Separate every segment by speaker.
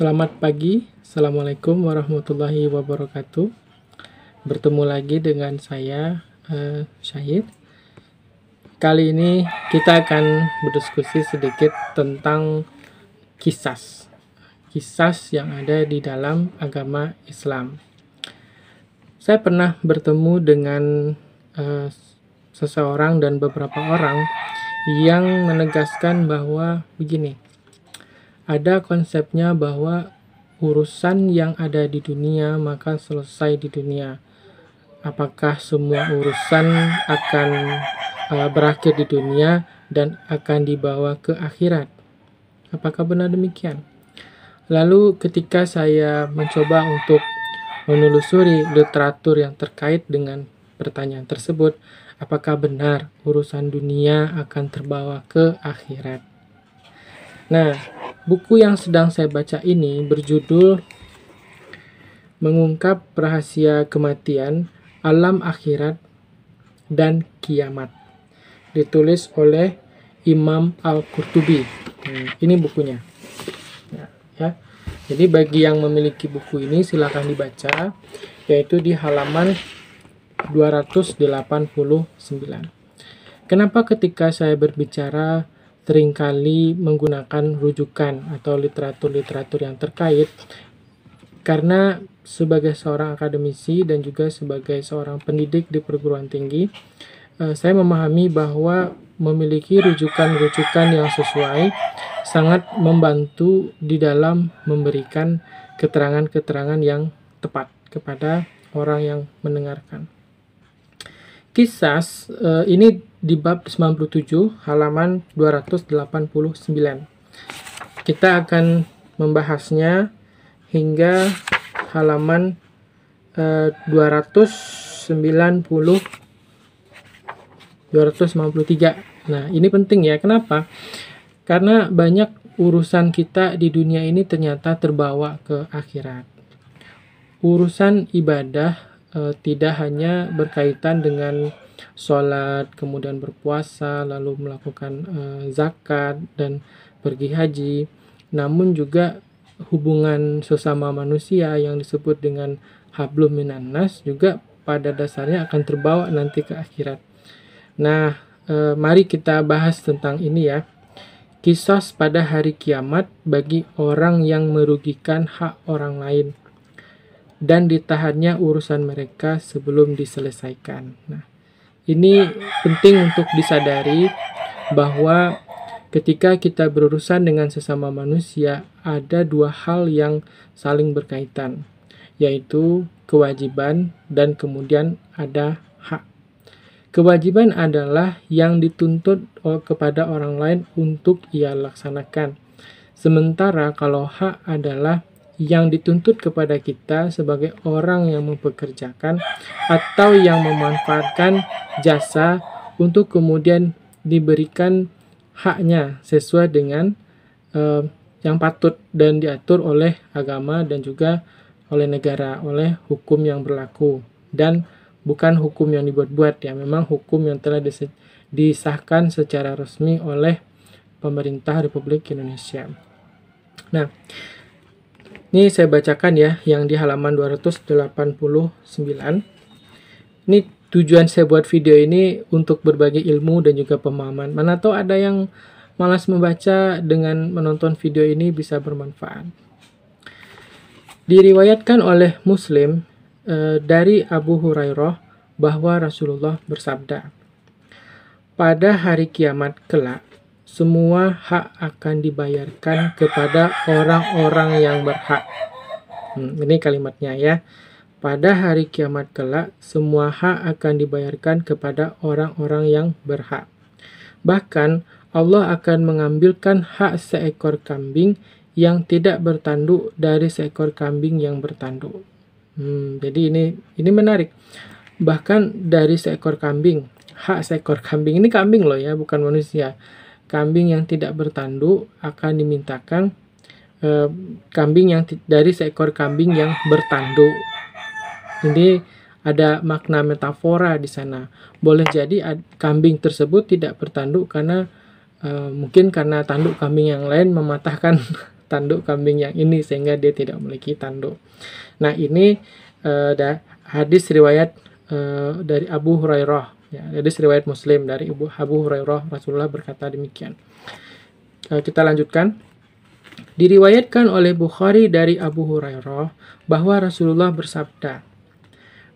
Speaker 1: Selamat pagi, Assalamualaikum warahmatullahi wabarakatuh. Bertemu lagi dengan saya, uh, Syahid. Kali ini kita akan berdiskusi sedikit tentang kisah kisas yang ada di dalam agama Islam. Saya pernah bertemu dengan uh, seseorang dan beberapa orang yang menegaskan bahwa begini ada konsepnya bahwa urusan yang ada di dunia maka selesai di dunia. Apakah semua urusan akan uh, berakhir di dunia dan akan dibawa ke akhirat? Apakah benar demikian? Lalu ketika saya mencoba untuk menelusuri literatur yang terkait dengan pertanyaan tersebut, apakah benar urusan dunia akan terbawa ke akhirat? Nah, Buku yang sedang saya baca ini berjudul Mengungkap Rahasia Kematian, Alam Akhirat, dan Kiamat. Ditulis oleh Imam Al-Qurtubi. Nah, ini bukunya. Ya, ya. Jadi bagi yang memiliki buku ini silahkan dibaca yaitu di halaman 289. Kenapa ketika saya berbicara seringkali menggunakan rujukan atau literatur-literatur yang terkait karena sebagai seorang akademisi dan juga sebagai seorang pendidik di perguruan tinggi eh, saya memahami bahwa memiliki rujukan-rujukan yang sesuai sangat membantu di dalam memberikan keterangan-keterangan yang tepat kepada orang yang mendengarkan. Kisas uh, ini di bab 97 halaman 289. Kita akan membahasnya hingga halaman uh, 290 293. Nah, ini penting ya. Kenapa? Karena banyak urusan kita di dunia ini ternyata terbawa ke akhirat. Urusan ibadah uh, tidak hanya berkaitan dengan sholat, kemudian berpuasa, lalu melakukan uh, zakat dan pergi haji, namun juga hubungan sesama manusia yang disebut dengan hablum minannas juga pada dasarnya akan terbawa nanti ke akhirat. Nah, e, mari kita bahas tentang ini ya. kisah pada hari kiamat bagi orang yang merugikan hak orang lain dan ditahannya urusan mereka sebelum diselesaikan. Nah, ini penting untuk disadari bahwa ketika kita berurusan dengan sesama manusia, ada dua hal yang saling berkaitan, yaitu kewajiban dan kemudian ada hak. Kewajiban adalah yang dituntut kepada orang lain untuk ia laksanakan. Sementara kalau hak adalah yang dituntut kepada kita sebagai orang yang mempekerjakan atau yang memanfaatkan jasa untuk kemudian diberikan haknya sesuai dengan uh, yang patut dan diatur oleh agama dan juga oleh negara, oleh hukum yang berlaku dan bukan hukum yang dibuat-buat ya, memang hukum yang telah disahkan secara resmi oleh pemerintah Republik Indonesia. Nah, ini saya bacakan ya yang di halaman 289. Ini tujuan saya buat video ini untuk berbagi ilmu dan juga pemahaman. Mana tahu ada yang malas membaca dengan menonton video ini bisa bermanfaat. Diriwayatkan oleh Muslim e, dari Abu Hurairah bahwa Rasulullah bersabda, "Pada hari kiamat kelak semua hak akan dibayarkan kepada orang-orang yang berhak. Hmm, ini kalimatnya ya. Pada hari kiamat kelak, semua hak akan dibayarkan kepada orang-orang yang berhak. Bahkan, Allah akan mengambilkan hak seekor kambing yang tidak bertanduk dari seekor kambing yang bertanduk. Hmm, jadi ini ini menarik. Bahkan dari seekor kambing, hak seekor kambing ini kambing loh ya, bukan manusia kambing yang tidak bertanduk akan dimintakan e, kambing yang dari seekor kambing yang bertanduk. Jadi ada makna metafora di sana. Boleh jadi kambing tersebut tidak bertanduk karena e, mungkin karena tanduk kambing yang lain mematahkan tanduk kambing yang ini sehingga dia tidak memiliki tanduk. Nah, ini eh, hadis riwayat e, dari Abu Hurairah Ya, jadi riwayat Muslim dari Ibu Abu Hurairah Rasulullah berkata demikian. Eh, kita lanjutkan. Diriwayatkan oleh Bukhari dari Abu Hurairah bahwa Rasulullah bersabda,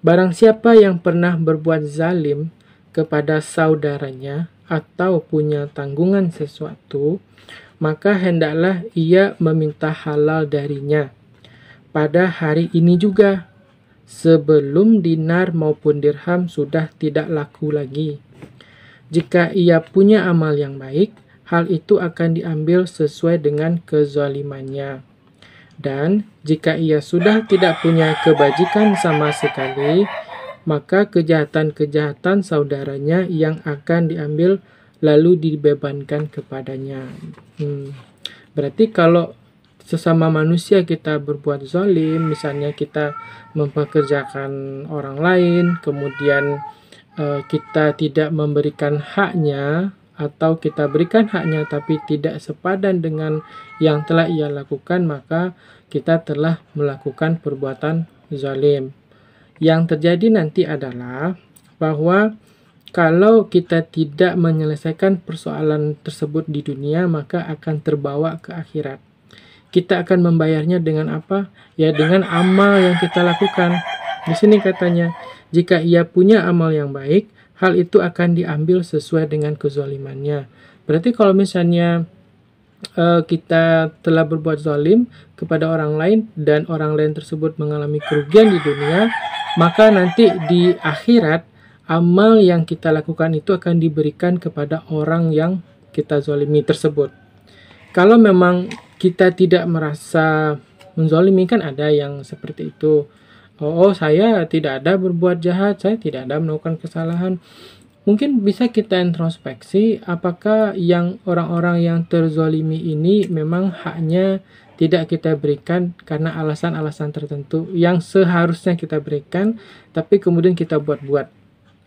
Speaker 1: Barang siapa yang pernah berbuat zalim kepada saudaranya atau punya tanggungan sesuatu, maka hendaklah ia meminta halal darinya. Pada hari ini juga sebelum dinar maupun dirham sudah tidak laku lagi. Jika ia punya amal yang baik, hal itu akan diambil sesuai dengan kezalimannya. Dan jika ia sudah tidak punya kebajikan sama sekali, maka kejahatan-kejahatan saudaranya yang akan diambil lalu dibebankan kepadanya. Hmm. Berarti kalau sesama manusia kita berbuat zalim, misalnya kita mempekerjakan orang lain, kemudian uh, kita tidak memberikan haknya atau kita berikan haknya tapi tidak sepadan dengan yang telah ia lakukan maka kita telah melakukan perbuatan zalim. Yang terjadi nanti adalah bahwa kalau kita tidak menyelesaikan persoalan tersebut di dunia maka akan terbawa ke akhirat kita akan membayarnya dengan apa? Ya dengan amal yang kita lakukan. Di sini katanya, jika ia punya amal yang baik, hal itu akan diambil sesuai dengan kezalimannya. Berarti kalau misalnya uh, kita telah berbuat zalim kepada orang lain dan orang lain tersebut mengalami kerugian di dunia, maka nanti di akhirat amal yang kita lakukan itu akan diberikan kepada orang yang kita zalimi tersebut kalau memang kita tidak merasa menzolimi kan ada yang seperti itu oh, oh saya tidak ada berbuat jahat saya tidak ada melakukan kesalahan mungkin bisa kita introspeksi apakah yang orang-orang yang terzolimi ini memang haknya tidak kita berikan karena alasan-alasan tertentu yang seharusnya kita berikan tapi kemudian kita buat-buat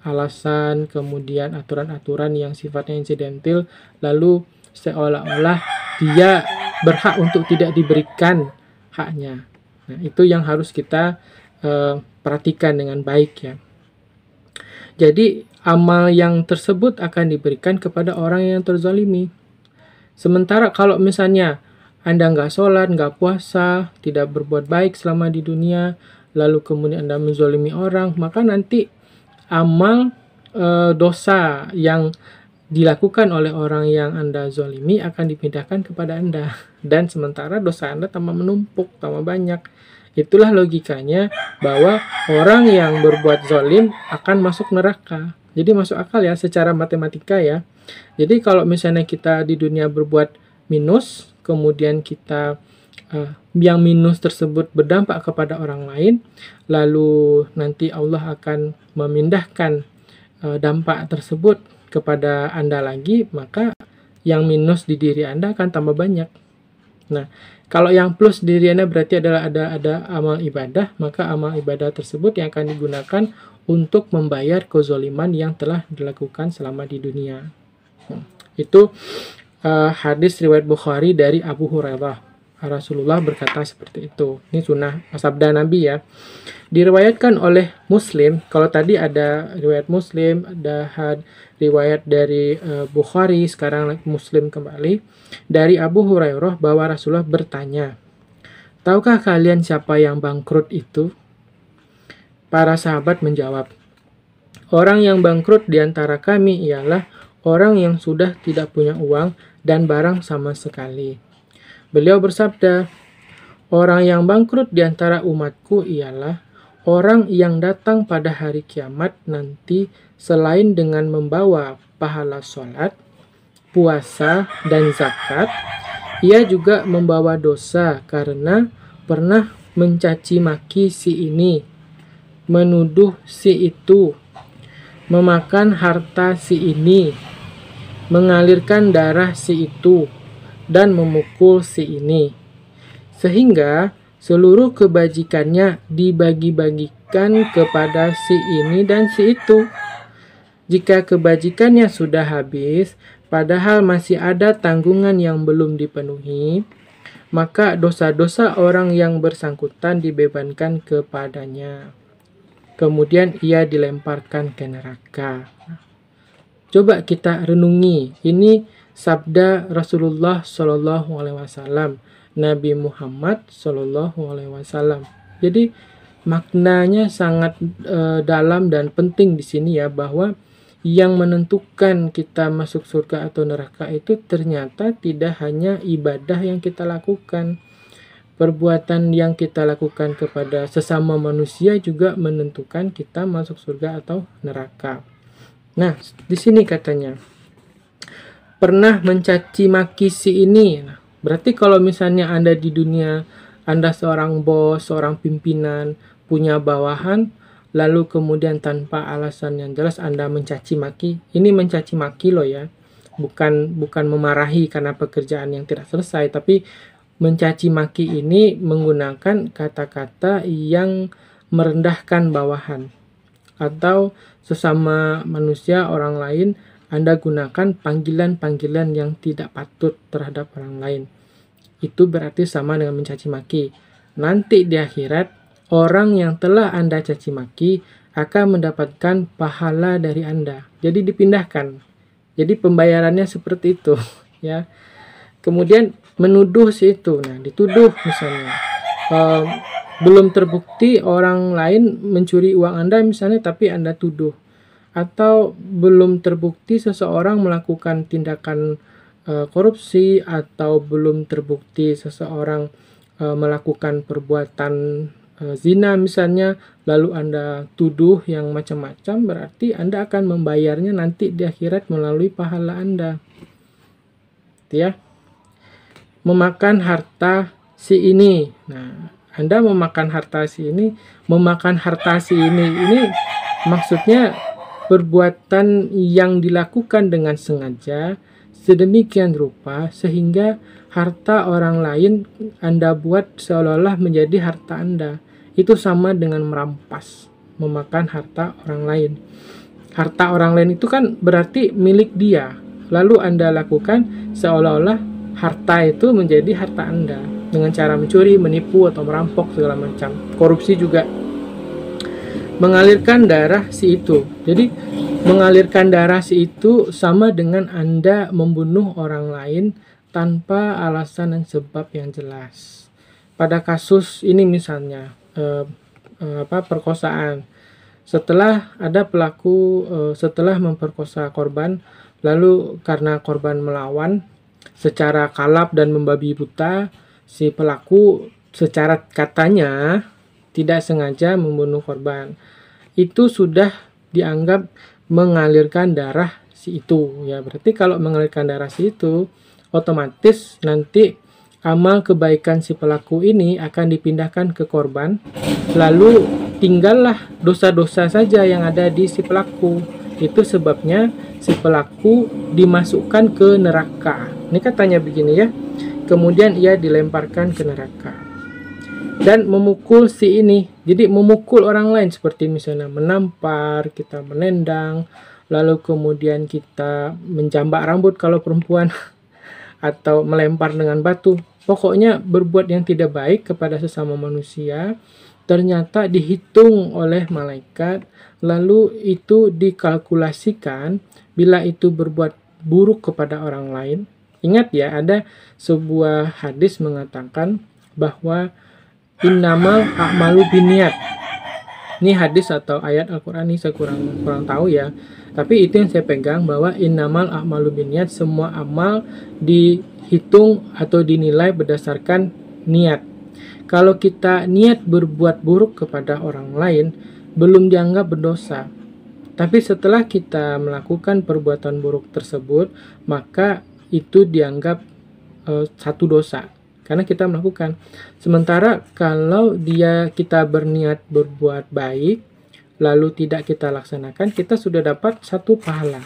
Speaker 1: alasan kemudian aturan-aturan yang sifatnya insidentil lalu seolah-olah dia berhak untuk tidak diberikan haknya. Nah, itu yang harus kita uh, perhatikan dengan baik ya. Jadi amal yang tersebut akan diberikan kepada orang yang terzalimi. Sementara kalau misalnya Anda nggak sholat, nggak puasa, tidak berbuat baik selama di dunia, lalu kemudian Anda menzalimi orang, maka nanti amal e, dosa yang dilakukan oleh orang yang Anda zolimi akan dipindahkan kepada Anda. Dan sementara dosa Anda tambah menumpuk, tambah banyak. Itulah logikanya bahwa orang yang berbuat zolim akan masuk neraka. Jadi masuk akal ya secara matematika ya. Jadi kalau misalnya kita di dunia berbuat minus, kemudian kita uh, yang minus tersebut berdampak kepada orang lain, lalu nanti Allah akan memindahkan uh, dampak tersebut kepada Anda lagi, maka yang minus di diri Anda akan tambah banyak. Nah, kalau yang plus di diri Anda berarti adalah ada ada amal ibadah, maka amal ibadah tersebut yang akan digunakan untuk membayar kezoliman yang telah dilakukan selama di dunia. Hmm, itu uh, hadis riwayat Bukhari dari Abu Hurairah. Rasulullah berkata seperti itu. Ini sunnah sabda Nabi ya. Diriwayatkan oleh Muslim. Kalau tadi ada riwayat Muslim, ada had, riwayat dari uh, Bukhari, sekarang Muslim kembali. Dari Abu Hurairah bahwa Rasulullah bertanya, Tahukah kalian siapa yang bangkrut itu? Para sahabat menjawab, Orang yang bangkrut di antara kami ialah orang yang sudah tidak punya uang dan barang sama sekali Beliau bersabda, Orang yang bangkrut di antara umatku ialah orang yang datang pada hari kiamat nanti selain dengan membawa pahala sholat, puasa, dan zakat, ia juga membawa dosa karena pernah mencaci maki si ini, menuduh si itu, memakan harta si ini, mengalirkan darah si itu, dan memukul si ini. Sehingga seluruh kebajikannya dibagi-bagikan kepada si ini dan si itu. Jika kebajikannya sudah habis, padahal masih ada tanggungan yang belum dipenuhi, maka dosa-dosa orang yang bersangkutan dibebankan kepadanya. Kemudian ia dilemparkan ke neraka. Coba kita renungi, ini sabda Rasulullah Shallallahu Alaihi Wasallam, Nabi Muhammad Shallallahu Alaihi Wasallam. Jadi maknanya sangat e, dalam dan penting di sini ya bahwa yang menentukan kita masuk surga atau neraka itu ternyata tidak hanya ibadah yang kita lakukan. Perbuatan yang kita lakukan kepada sesama manusia juga menentukan kita masuk surga atau neraka. Nah, di sini katanya, pernah mencaci maki si ini. Nah, berarti kalau misalnya Anda di dunia Anda seorang bos, seorang pimpinan, punya bawahan, lalu kemudian tanpa alasan yang jelas Anda mencaci maki. Ini mencaci maki loh ya. Bukan bukan memarahi karena pekerjaan yang tidak selesai, tapi mencaci maki ini menggunakan kata-kata yang merendahkan bawahan atau sesama manusia orang lain anda gunakan panggilan-panggilan yang tidak patut terhadap orang lain. Itu berarti sama dengan mencaci maki. Nanti di akhirat, orang yang telah Anda caci maki akan mendapatkan pahala dari Anda. Jadi dipindahkan. Jadi pembayarannya seperti itu, ya. Kemudian menuduh si itu. Nah, dituduh misalnya. Um, belum terbukti orang lain mencuri uang Anda misalnya tapi Anda tuduh atau belum terbukti seseorang melakukan tindakan e, korupsi atau belum terbukti seseorang e, melakukan perbuatan e, zina misalnya lalu Anda tuduh yang macam-macam berarti Anda akan membayarnya nanti di akhirat melalui pahala Anda. Gitu ya. Memakan harta si ini. Nah, Anda memakan harta si ini, memakan harta si ini. Ini maksudnya perbuatan yang dilakukan dengan sengaja sedemikian rupa sehingga harta orang lain Anda buat seolah-olah menjadi harta Anda. Itu sama dengan merampas, memakan harta orang lain. Harta orang lain itu kan berarti milik dia. Lalu Anda lakukan seolah-olah harta itu menjadi harta Anda dengan cara mencuri, menipu atau merampok segala macam. Korupsi juga mengalirkan darah si itu. Jadi mengalirkan darah si itu sama dengan Anda membunuh orang lain tanpa alasan dan sebab yang jelas. Pada kasus ini misalnya eh, eh, apa perkosaan. Setelah ada pelaku eh, setelah memperkosa korban lalu karena korban melawan secara kalap dan membabi buta si pelaku secara katanya tidak sengaja membunuh korban. Itu sudah dianggap mengalirkan darah si itu ya. Berarti kalau mengalirkan darah si itu otomatis nanti amal kebaikan si pelaku ini akan dipindahkan ke korban lalu tinggallah dosa-dosa saja yang ada di si pelaku itu sebabnya si pelaku dimasukkan ke neraka ini katanya begini ya kemudian ia dilemparkan ke neraka dan memukul si ini. Jadi memukul orang lain seperti misalnya menampar, kita menendang, lalu kemudian kita menjambak rambut kalau perempuan atau melempar dengan batu. Pokoknya berbuat yang tidak baik kepada sesama manusia ternyata dihitung oleh malaikat lalu itu dikalkulasikan bila itu berbuat buruk kepada orang lain. Ingat ya, ada sebuah hadis mengatakan bahwa innamal a'malu biniat ini hadis atau ayat Al-Quran ini saya kurang, kurang tahu ya tapi itu yang saya pegang bahwa innamal a'malu biniat semua amal dihitung atau dinilai berdasarkan niat kalau kita niat berbuat buruk kepada orang lain belum dianggap berdosa tapi setelah kita melakukan perbuatan buruk tersebut maka itu dianggap uh, satu dosa karena kita melakukan. Sementara kalau dia kita berniat berbuat baik lalu tidak kita laksanakan, kita sudah dapat satu pahala.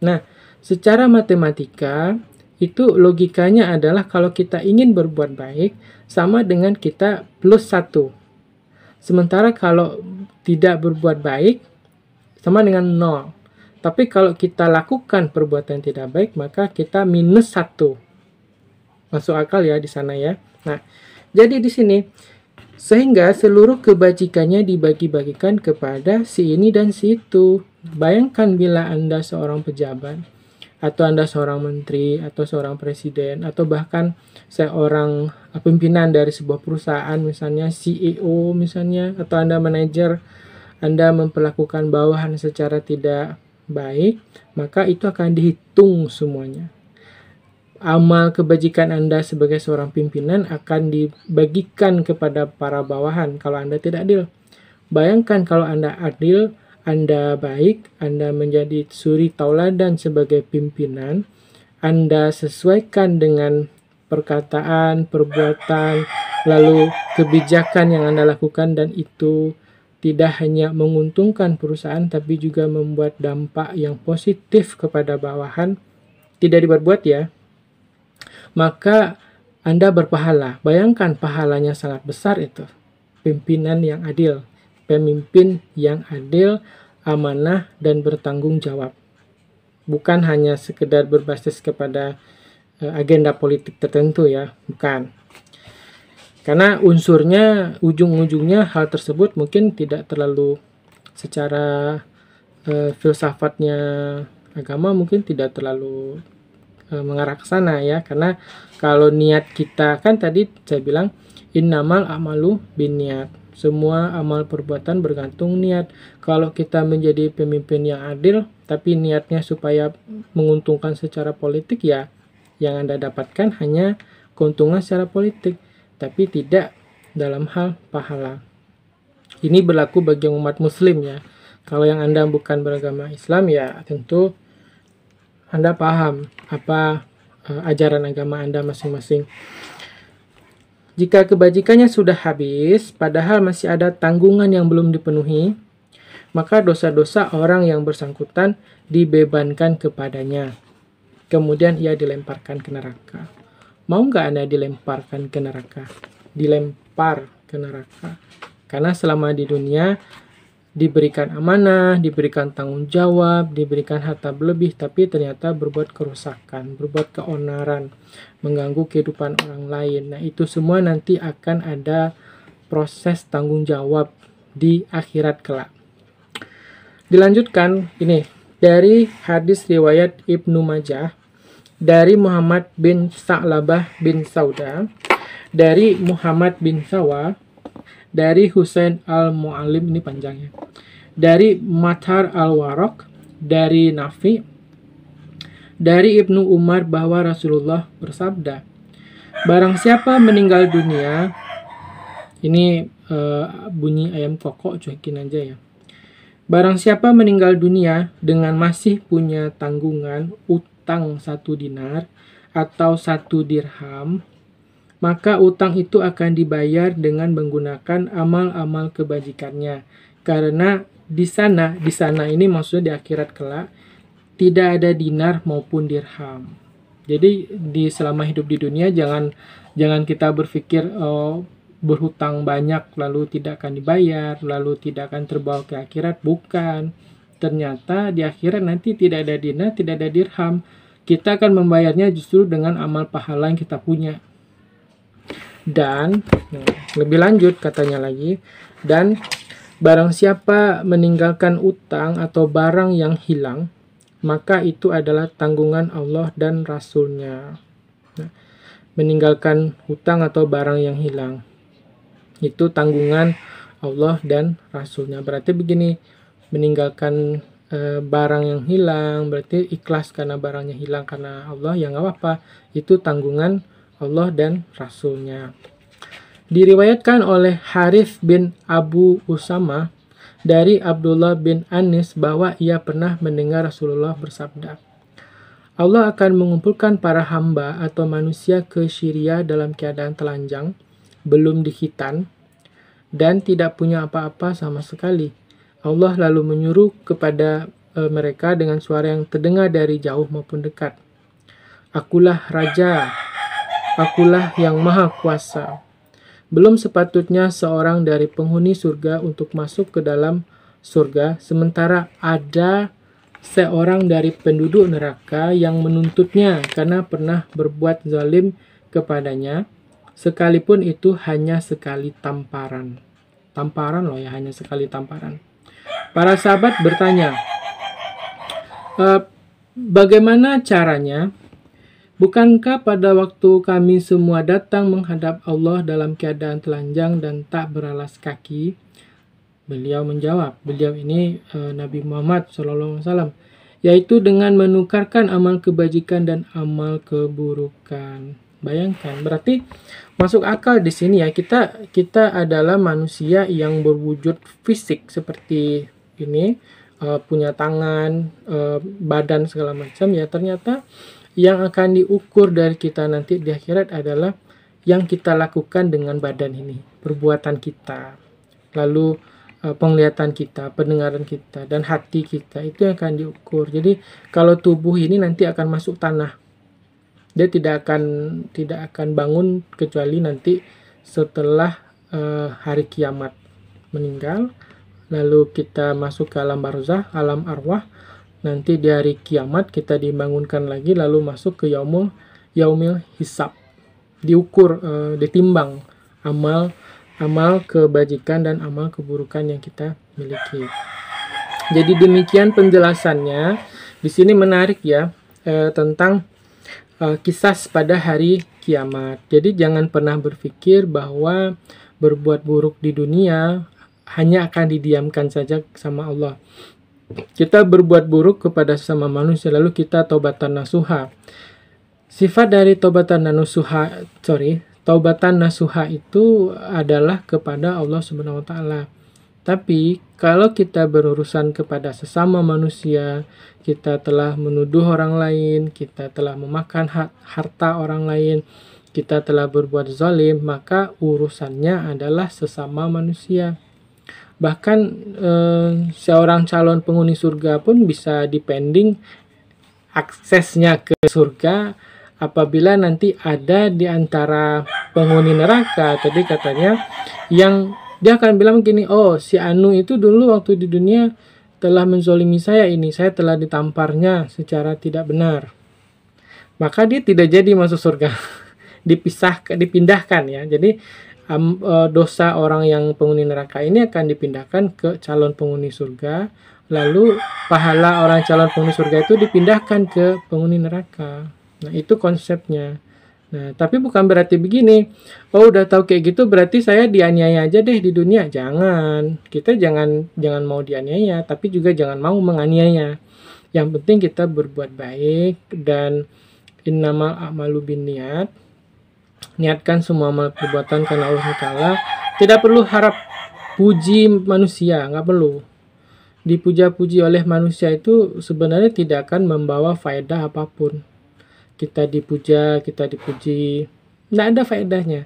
Speaker 1: Nah, secara matematika itu logikanya adalah kalau kita ingin berbuat baik sama dengan kita plus satu. Sementara kalau tidak berbuat baik sama dengan nol. Tapi kalau kita lakukan perbuatan tidak baik, maka kita minus satu. Masuk akal ya di sana ya. Nah, jadi di sini sehingga seluruh kebajikannya dibagi-bagikan kepada si ini dan si itu. Bayangkan bila Anda seorang pejabat atau Anda seorang menteri atau seorang presiden atau bahkan seorang uh, pimpinan dari sebuah perusahaan misalnya CEO misalnya atau Anda manajer Anda memperlakukan bawahan secara tidak baik maka itu akan dihitung semuanya amal kebajikan Anda sebagai seorang pimpinan akan dibagikan kepada para bawahan kalau Anda tidak adil. Bayangkan kalau Anda adil, Anda baik, Anda menjadi suri tauladan sebagai pimpinan, Anda sesuaikan dengan perkataan, perbuatan, lalu kebijakan yang Anda lakukan dan itu tidak hanya menguntungkan perusahaan tapi juga membuat dampak yang positif kepada bawahan tidak dibuat buat ya maka Anda berpahala. Bayangkan pahalanya sangat besar itu. Pimpinan yang adil, pemimpin yang adil, amanah, dan bertanggung jawab. Bukan hanya sekedar berbasis kepada eh, agenda politik tertentu ya, bukan. Karena unsurnya, ujung-ujungnya hal tersebut mungkin tidak terlalu secara uh, filsafatnya agama mungkin tidak terlalu e, mengarah ke sana ya karena kalau niat kita kan tadi saya bilang innamal amalu biniat semua amal perbuatan bergantung niat kalau kita menjadi pemimpin yang adil tapi niatnya supaya menguntungkan secara politik ya yang anda dapatkan hanya keuntungan secara politik tapi tidak dalam hal pahala ini berlaku bagi umat muslim ya kalau yang anda bukan beragama Islam ya tentu anda paham apa uh, ajaran agama Anda masing-masing. Jika kebajikannya sudah habis, padahal masih ada tanggungan yang belum dipenuhi, maka dosa-dosa orang yang bersangkutan dibebankan kepadanya. Kemudian ia dilemparkan ke neraka. Mau nggak Anda dilemparkan ke neraka? Dilempar ke neraka. Karena selama di dunia diberikan amanah, diberikan tanggung jawab, diberikan harta lebih tapi ternyata berbuat kerusakan, berbuat keonaran, mengganggu kehidupan orang lain. Nah, itu semua nanti akan ada proses tanggung jawab di akhirat kelak. Dilanjutkan ini dari hadis riwayat Ibnu Majah dari Muhammad bin Sa'labah bin Sauda dari Muhammad bin Sawah dari Husain al-Mu'alim ini panjangnya dari Matar al-Warok dari Nafi dari Ibnu Umar bahwa Rasulullah bersabda barang siapa meninggal dunia ini uh, bunyi ayam kokok cuekin aja ya barang siapa meninggal dunia dengan masih punya tanggungan utang satu dinar atau satu dirham maka utang itu akan dibayar dengan menggunakan amal-amal kebajikannya. Karena di sana, di sana ini maksudnya di akhirat kelak, tidak ada dinar maupun dirham. Jadi di selama hidup di dunia jangan jangan kita berpikir oh, berhutang banyak lalu tidak akan dibayar, lalu tidak akan terbawa ke akhirat, bukan. Ternyata di akhirat nanti tidak ada dinar, tidak ada dirham. Kita akan membayarnya justru dengan amal pahala yang kita punya dan lebih lanjut katanya lagi dan barang siapa meninggalkan utang atau barang yang hilang maka itu adalah tanggungan Allah dan Rasulnya nah, meninggalkan hutang atau barang yang hilang itu tanggungan Allah dan Rasulnya berarti begini meninggalkan e, barang yang hilang berarti ikhlas karena barangnya hilang karena Allah ya nggak apa-apa itu tanggungan Allah dan Rasulnya. Diriwayatkan oleh Harif bin Abu Usama dari Abdullah bin Anis bahwa ia pernah mendengar Rasulullah bersabda, Allah akan mengumpulkan para hamba atau manusia ke Syria dalam keadaan telanjang, belum dihitan, dan tidak punya apa-apa sama sekali. Allah lalu menyuruh kepada e, mereka dengan suara yang terdengar dari jauh maupun dekat. Akulah raja Akulah yang Maha Kuasa. Belum sepatutnya seorang dari penghuni surga untuk masuk ke dalam surga, sementara ada seorang dari penduduk neraka yang menuntutnya karena pernah berbuat zalim kepadanya, sekalipun itu hanya sekali tamparan. Tamparan loh ya, hanya sekali tamparan. Para sahabat bertanya, e, bagaimana caranya Bukankah pada waktu kami semua datang menghadap Allah dalam keadaan telanjang dan tak beralas kaki? Beliau menjawab, beliau ini e, Nabi Muhammad SAW, yaitu dengan menukarkan amal kebajikan dan amal keburukan. Bayangkan, berarti masuk akal di sini ya kita kita adalah manusia yang berwujud fisik seperti ini, e, punya tangan, e, badan segala macam ya ternyata yang akan diukur dari kita nanti di akhirat adalah yang kita lakukan dengan badan ini, perbuatan kita, lalu eh, penglihatan kita, pendengaran kita, dan hati kita itu yang akan diukur. Jadi kalau tubuh ini nanti akan masuk tanah, dia tidak akan tidak akan bangun kecuali nanti setelah uh, hari kiamat meninggal, lalu kita masuk ke alam barzah, alam arwah, nanti di hari kiamat kita dibangunkan lagi lalu masuk ke yaumul yaumil hisab diukur e, ditimbang amal amal kebajikan dan amal keburukan yang kita miliki jadi demikian penjelasannya di sini menarik ya e, tentang e, kisah pada hari kiamat jadi jangan pernah berpikir bahwa berbuat buruk di dunia hanya akan didiamkan saja sama Allah kita berbuat buruk kepada sesama manusia lalu kita taubatan nasuha. Sifat dari taubatan nasuha, sorry, taubatan nasuha itu adalah kepada Allah Subhanahu wa taala. Tapi kalau kita berurusan kepada sesama manusia, kita telah menuduh orang lain, kita telah memakan harta orang lain, kita telah berbuat zalim, maka urusannya adalah sesama manusia. Bahkan eh, seorang calon penghuni surga pun bisa depending aksesnya ke surga apabila nanti ada di antara penghuni neraka tadi katanya yang dia akan bilang begini oh si Anu itu dulu waktu di dunia telah menzolimi saya ini, saya telah ditamparnya secara tidak benar. Maka dia tidak jadi masuk surga, dipisah, dipindahkan ya. Jadi E, dosa orang yang penghuni neraka ini akan dipindahkan ke calon penghuni surga lalu pahala orang calon penghuni surga itu dipindahkan ke penghuni neraka nah itu konsepnya Nah, tapi bukan berarti begini. Oh, udah tahu kayak gitu berarti saya dianiaya aja deh di dunia. Jangan. Kita jangan jangan mau dianiaya, tapi juga jangan mau menganiaya. Yang penting kita berbuat baik dan innamal a'malu binniat niatkan semua amal perbuatan karena Allah Taala tidak perlu harap puji manusia nggak perlu dipuja-puji oleh manusia itu sebenarnya tidak akan membawa faedah apapun kita dipuja kita dipuji nggak ada faedahnya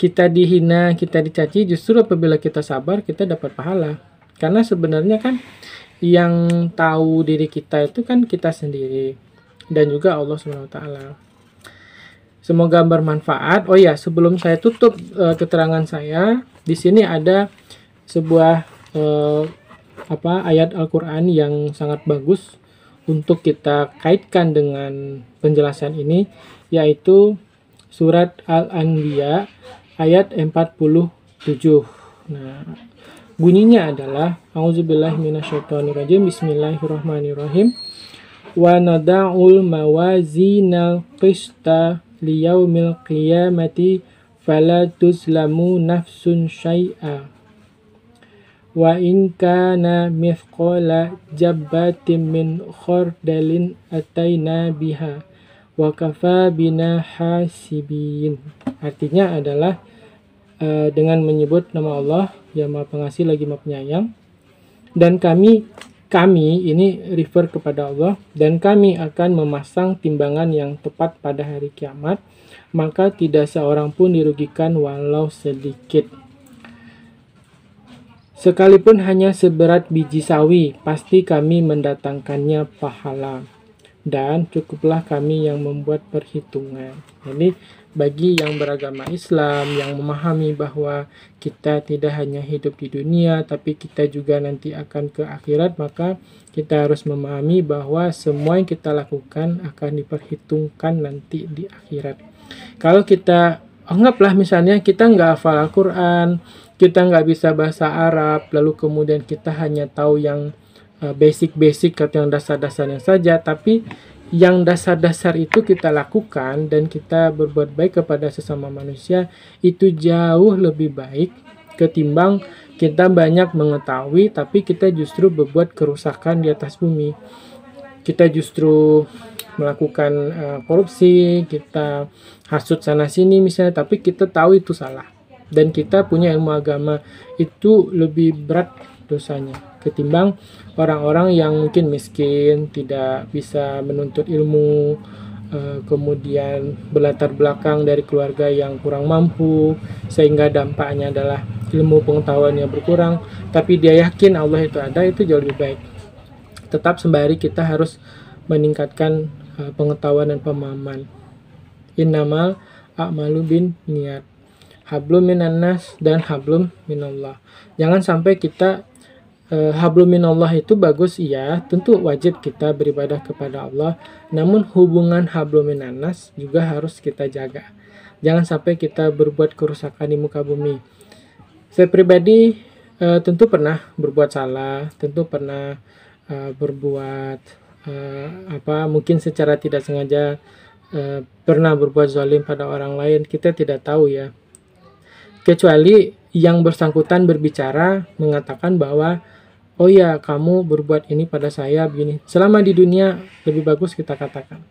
Speaker 1: kita dihina kita dicaci justru apabila kita sabar kita dapat pahala karena sebenarnya kan yang tahu diri kita itu kan kita sendiri dan juga Allah Subhanahu wa taala. Semoga bermanfaat. Oh ya, sebelum saya tutup e, keterangan saya, di sini ada sebuah e, apa ayat Al-Qur'an yang sangat bagus untuk kita kaitkan dengan penjelasan ini yaitu surat Al-Anbiya ayat 47. Nah, bunyinya adalah auzubillahi minasyaitonirrajim bismillahirrahmanirrahim wa nada'ul mawazinal qista liyaumil qiyamati fala tuslamu nafsun syai'a wa in kana mithqala jabbatin min khardalin ataina biha wa kafa bina hasibin artinya adalah uh, dengan menyebut nama Allah yang maha pengasih lagi maha penyayang dan kami kami ini refer kepada Allah dan kami akan memasang timbangan yang tepat pada hari kiamat, maka tidak seorang pun dirugikan walau sedikit. Sekalipun hanya seberat biji sawi, pasti kami mendatangkannya pahala dan cukuplah kami yang membuat perhitungan. Jadi bagi yang beragama Islam yang memahami bahwa kita tidak hanya hidup di dunia tapi kita juga nanti akan ke akhirat maka kita harus memahami bahwa semua yang kita lakukan akan diperhitungkan nanti di akhirat. Kalau kita anggaplah misalnya kita nggak hafal Al-Quran, kita nggak bisa bahasa Arab, lalu kemudian kita hanya tahu yang Eh, basic-basic atau yang dasar-dasarnya saja, tapi yang dasar-dasar itu kita lakukan dan kita berbuat baik kepada sesama manusia itu jauh lebih baik ketimbang kita banyak mengetahui tapi kita justru berbuat kerusakan di atas bumi. Kita justru melakukan uh, korupsi, kita hasut sana sini misalnya tapi kita tahu itu salah dan kita punya ilmu agama itu lebih berat dosanya ketimbang orang-orang yang mungkin miskin, tidak bisa menuntut ilmu, eh, kemudian berlatar belakang dari keluarga yang kurang mampu, sehingga dampaknya adalah ilmu pengetahuannya berkurang, tapi dia yakin Allah itu ada, itu jauh lebih baik. Tetap sembari kita harus meningkatkan eh, pengetahuan dan pemahaman. Innamal a'malu bin niat. Hablum minannas dan hablum minallah. Jangan sampai kita Eh, Hablumin Allah itu bagus iya, tentu wajib kita beribadah kepada Allah. Namun hubungan habluminanas juga harus kita jaga. Jangan sampai kita berbuat kerusakan di muka bumi. Saya pribadi e, tentu pernah berbuat salah, tentu pernah e, berbuat e, apa mungkin secara tidak sengaja e, pernah berbuat zalim pada orang lain. Kita tidak tahu ya. Kecuali yang bersangkutan berbicara mengatakan bahwa oh ya kamu berbuat ini pada saya begini. Selama di dunia lebih bagus kita katakan.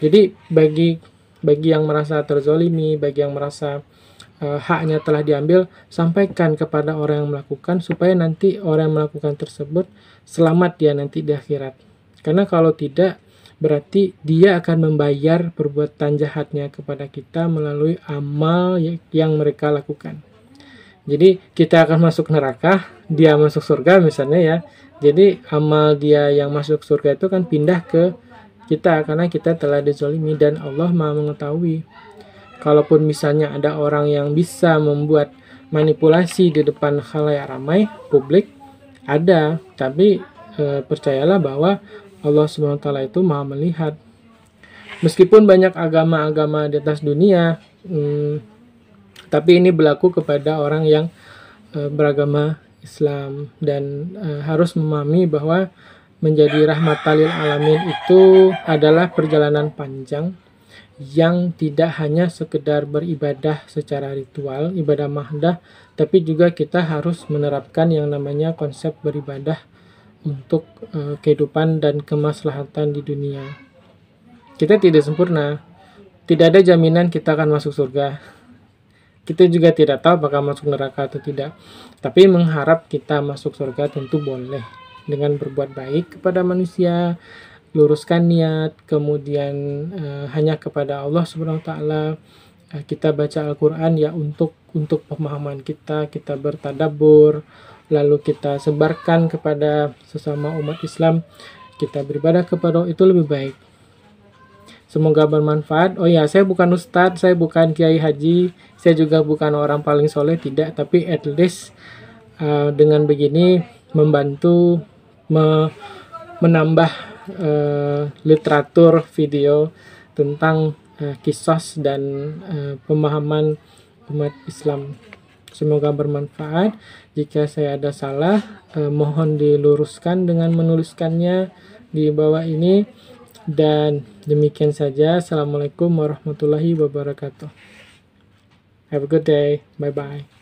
Speaker 1: Jadi bagi bagi yang merasa terzolimi, bagi yang merasa uh, haknya telah diambil, sampaikan kepada orang yang melakukan supaya nanti orang yang melakukan tersebut selamat dia nanti di akhirat. Karena kalau tidak berarti dia akan membayar perbuatan jahatnya kepada kita melalui amal yang mereka lakukan. Jadi kita akan masuk neraka, dia masuk surga misalnya ya. Jadi amal dia yang masuk surga itu kan pindah ke kita karena kita telah dizolimi dan Allah mau mengetahui. Kalaupun misalnya ada orang yang bisa membuat manipulasi di depan khalayak ramai publik, ada, tapi e, percayalah bahwa Allah swt itu maha melihat. Meskipun banyak agama-agama di atas dunia, hmm, tapi ini berlaku kepada orang yang uh, beragama Islam dan uh, harus memahami bahwa menjadi rahmat rahmatalil alamin itu adalah perjalanan panjang yang tidak hanya sekedar beribadah secara ritual, ibadah mahdah, tapi juga kita harus menerapkan yang namanya konsep beribadah untuk uh, kehidupan dan kemaslahatan di dunia. Kita tidak sempurna, tidak ada jaminan kita akan masuk surga kita juga tidak tahu apakah masuk neraka atau tidak, tapi mengharap kita masuk surga tentu boleh dengan berbuat baik kepada manusia, luruskan niat, kemudian e, hanya kepada Allah Subhanahu wa taala eh, kita baca Al-Qur'an ya untuk untuk pemahaman kita, kita bertadabur, lalu kita sebarkan kepada sesama umat Islam, kita beribadah kepada itu lebih baik Semoga bermanfaat. Oh ya, saya bukan ustadz, saya bukan kiai haji, saya juga bukan orang paling soleh, tidak. Tapi at least uh, dengan begini membantu me menambah uh, literatur video tentang uh, eh, kisah dan uh, pemahaman umat Islam. Semoga bermanfaat. Jika saya ada salah, uh, mohon diluruskan dengan menuliskannya di bawah ini. Dan demikian saja. Assalamualaikum warahmatullahi wabarakatuh. Have a good day. Bye bye.